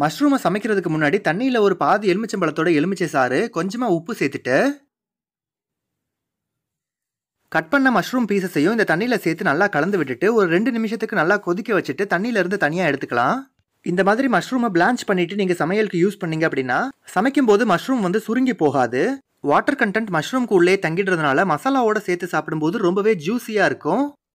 மஷ்ரூமை சமைக்கிறதுக்கு முன்னாடி தண்ணியில் ஒரு பாதி எலுமிச்சம்பழத்தோட எலுமிச்சை சாறு கொஞ்சமாக உப்பு சேர்த்துட்டு கட் பண்ண மஷ்ரூம் பீசஸையும் இந்த தண்ணியில் சேர்த்து நல்லா கலந்து விட்டுட்டு ஒரு ரெண்டு நிமிஷத்துக்கு நல்லா கொதிக்க வச்சுட்டு தண்ணியிலேருந்து தனியாக எடுத்துக்கலாம் இந்த மாதிரி மஷ்ரூமை பிளான்ச் பண்ணிவிட்டு நீங்கள் சமையலுக்கு யூஸ் பண்ணீங்க அப்படின்னா சமைக்கும்போது மஷ்ரூம் வந்து சுருங்கி போகாது வாட்டர் கண்டென்ட் மஷ்ரூம்க்கு உள்ளே தங்கிடுறதுனால மசாலாவோட சேர்த்து சாப்பிடும்போது ரொம்பவே ஜூஸியாக இருக்கும்